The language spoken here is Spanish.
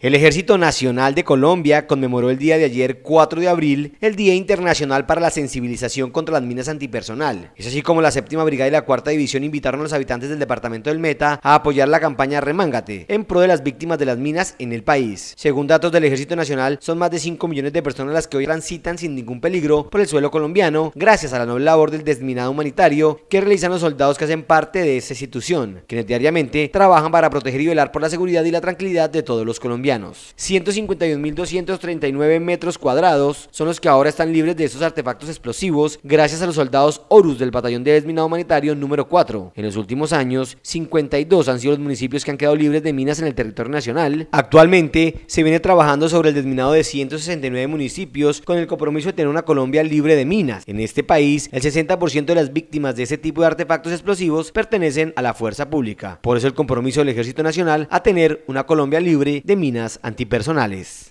El Ejército Nacional de Colombia conmemoró el día de ayer 4 de abril el Día Internacional para la Sensibilización contra las Minas Antipersonal. Es así como la séptima brigada y la cuarta división invitaron a los habitantes del departamento del Meta a apoyar la campaña Remángate en pro de las víctimas de las minas en el país. Según datos del Ejército Nacional, son más de 5 millones de personas las que hoy transitan sin ningún peligro por el suelo colombiano gracias a la noble labor del desminado humanitario que realizan los soldados que hacen parte de esta institución, quienes diariamente trabajan para proteger y velar por la seguridad y la tranquilidad de todos los colombianos. 151.239 metros cuadrados son los que ahora están libres de esos artefactos explosivos gracias a los soldados Horus del Batallón de Desminado Humanitario número 4. En los últimos años, 52 han sido los municipios que han quedado libres de minas en el territorio nacional. Actualmente se viene trabajando sobre el desminado de 169 municipios con el compromiso de tener una Colombia libre de minas. En este país, el 60% de las víctimas de ese tipo de artefactos explosivos pertenecen a la fuerza pública. Por eso el compromiso del Ejército Nacional a tener una Colombia libre de minas antipersonales.